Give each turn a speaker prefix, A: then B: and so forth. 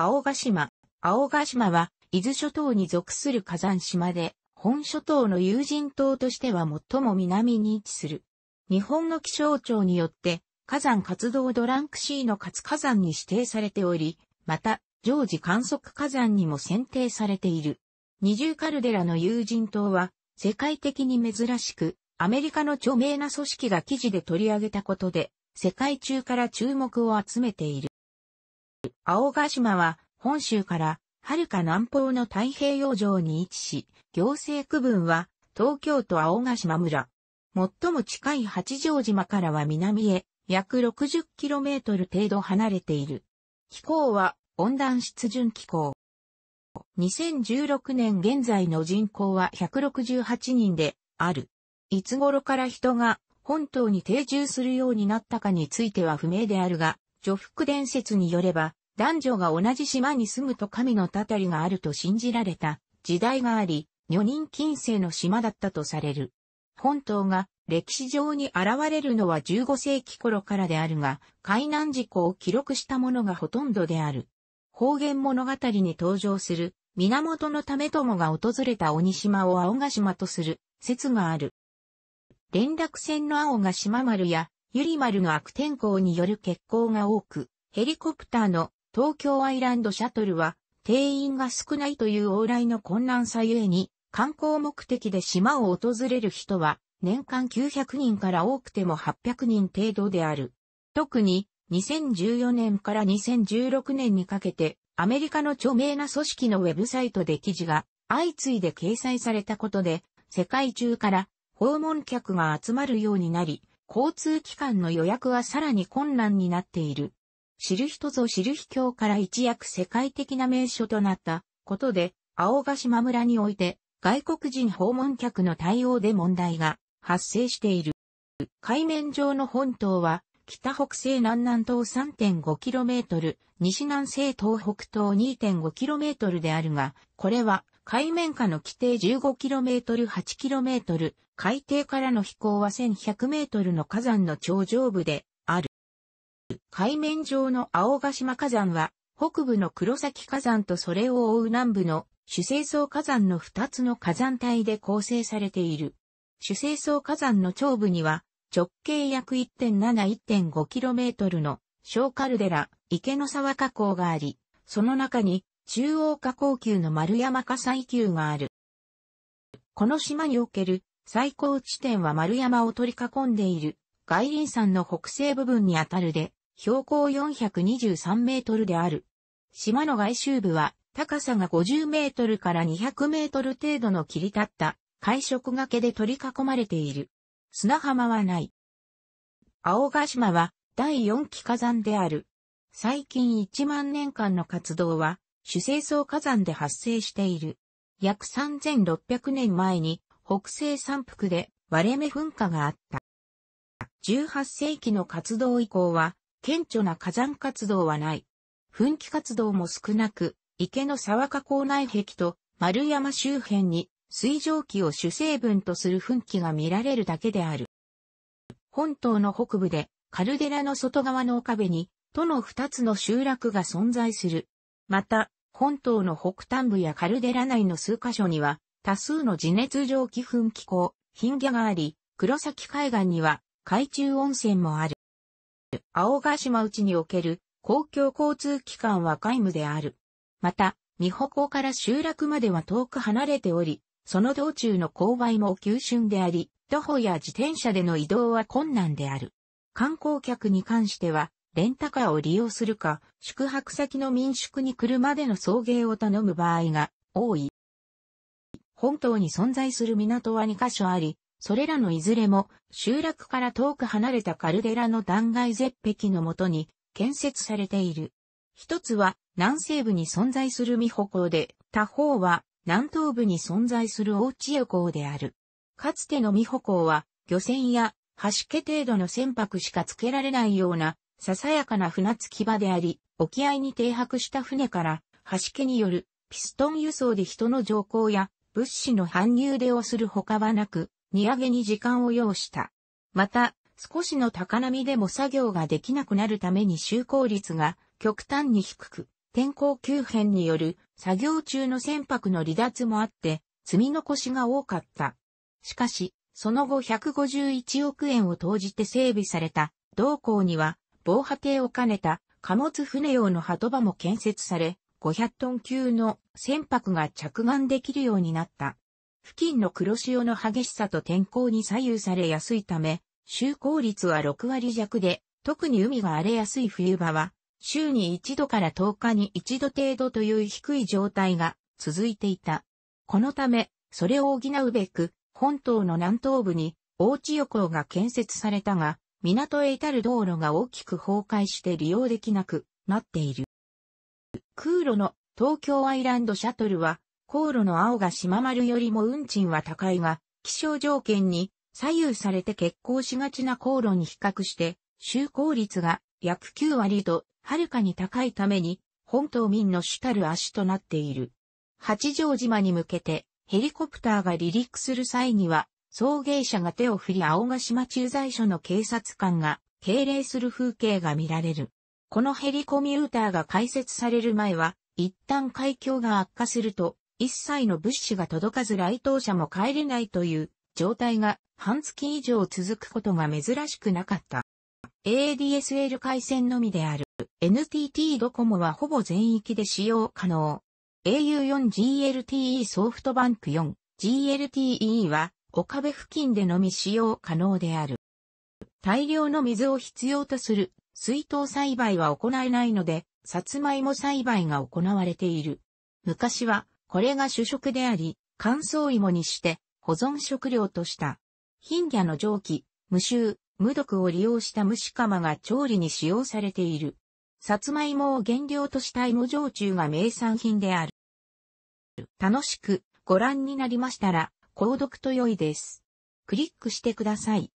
A: 青ヶ島。青ヶ島は、伊豆諸島に属する火山島で、本諸島の有人島としては最も南に位置する。日本の気象庁によって、火山活動ドランク C の活火山に指定されており、また、常時観測火山にも選定されている。二重カルデラの有人島は、世界的に珍しく、アメリカの著名な組織が記事で取り上げたことで、世界中から注目を集めている。青ヶ島は本州から遥か南方の太平洋上に位置し、行政区分は東京都青ヶ島村。最も近い八丈島からは南へ約 60km 程度離れている。気候は温暖湿潤気候。2016年現在の人口は168人である。いつ頃から人が本島に定住するようになったかについては不明であるが、除福伝説によれば、男女が同じ島に住むと神のたたりがあると信じられた時代があり、女人近世の島だったとされる。本島が歴史上に現れるのは15世紀頃からであるが、海難事故を記録したものがほとんどである。方言物語に登場する、源の為友が訪れた鬼島を青ヶ島とする説がある。連絡船の青ヶ島丸や、ゆり丸の悪天候による欠航が多く、ヘリコプターの東京アイランドシャトルは、定員が少ないという往来の混乱さゆえに、観光目的で島を訪れる人は、年間900人から多くても800人程度である。特に、2014年から2016年にかけて、アメリカの著名な組織のウェブサイトで記事が相次いで掲載されたことで、世界中から訪問客が集まるようになり、交通機関の予約はさらに困難になっている。知る人ぞ知る秘境から一躍世界的な名所となったことで、青ヶ島村において外国人訪問客の対応で問題が発生している。海面上の本島は北北西南南東 3.5km、西南西東北東 2.5km であるが、これは海面下の規定 15km、8km、海底からの飛行は 1100m の火山の頂上部で海面上の青ヶ島火山は、北部の黒崎火山とそれを覆う南部の主成層火山の2つの火山帯で構成されている。主成層火山の頂部には、直径約 1.7-1.5km の小カルデラ、池の沢火口があり、その中に中央火口級の丸山火災級がある。この島における最高地点は丸山を取り囲んでいる外輪山の北西部分にあたるで、標高423メートルである。島の外周部は高さが50メートルから200メートル程度の切り立った海食崖で取り囲まれている。砂浜はない。青ヶ島は第4期火山である。最近1万年間の活動は主成層火山で発生している。約3600年前に北西山腹で割れ目噴火があった。18世紀の活動以降は顕著な火山活動はない。噴気活動も少なく、池の沢河口内壁と丸山周辺に水蒸気を主成分とする噴気が見られるだけである。本島の北部でカルデラの外側の岡部に、都の二つの集落が存在する。また、本島の北端部やカルデラ内の数カ所には、多数の地熱蒸気噴気口、ヒンギャがあり、黒崎海岸には海中温泉もある。青ヶ島内における公共交通機関は皆無である。また、三保港から集落までは遠く離れており、その道中の勾配も急峻であり、徒歩や自転車での移動は困難である。観光客に関しては、レンタカーを利用するか、宿泊先の民宿に車での送迎を頼む場合が多い。本島に存在する港は2カ所あり、それらのいずれも集落から遠く離れたカルデラの断崖絶壁のもとに建設されている。一つは南西部に存在する美保港で、他方は南東部に存在する大地代港である。かつての美保港は漁船や橋家程度の船舶しか付けられないようなささやかな船着き場であり、沖合に停泊した船から橋家によるピストン輸送で人の乗降や物資の搬入でをする他はなく、荷上げに時間を要した。また、少しの高波でも作業ができなくなるために就航率が極端に低く、天候急変による作業中の船舶の離脱もあって、積み残しが多かった。しかし、その後151億円を投じて整備された、同港には防波堤を兼ねた貨物船用の波止場も建設され、500トン級の船舶が着岸できるようになった。付近の黒潮の激しさと天候に左右されやすいため、就航率は6割弱で、特に海が荒れやすい冬場は、週に1度から10日に1度程度という低い状態が続いていた。このため、それを補うべく、本島の南東部に大地予港が建設されたが、港へ至る道路が大きく崩壊して利用できなくなっている。空路の東京アイランドシャトルは航路の青が島丸よりも運賃は高いが、気象条件に左右されて欠航しがちな航路に比較して、就航率が約9割と、はるかに高いために、本島民の主たる足となっている。八丈島に向けて、ヘリコプターが離陸する際には、送迎車が手を振り青ヶ島駐在所の警察官が敬礼する風景が見られる。このヘリコミューターが開設される前は、一旦海峡が悪化すると、一切の物資が届かず来島者も帰れないという状態が半月以上続くことが珍しくなかった。ADSL 回線のみである NTT ドコモはほぼ全域で使用可能。au4GLTE ソフトバンク 4GLTE は岡部付近でのみ使用可能である。大量の水を必要とする水筒栽培は行えないので、さつまいも栽培が行われている。昔はこれが主食であり、乾燥芋にして保存食料とした。貧魚の蒸気、無臭、無毒を利用した蒸し釜が調理に使用されている。さつまいもを原料とした芋焼酎が名産品である。楽しくご覧になりましたら、購読と良いです。クリックしてください。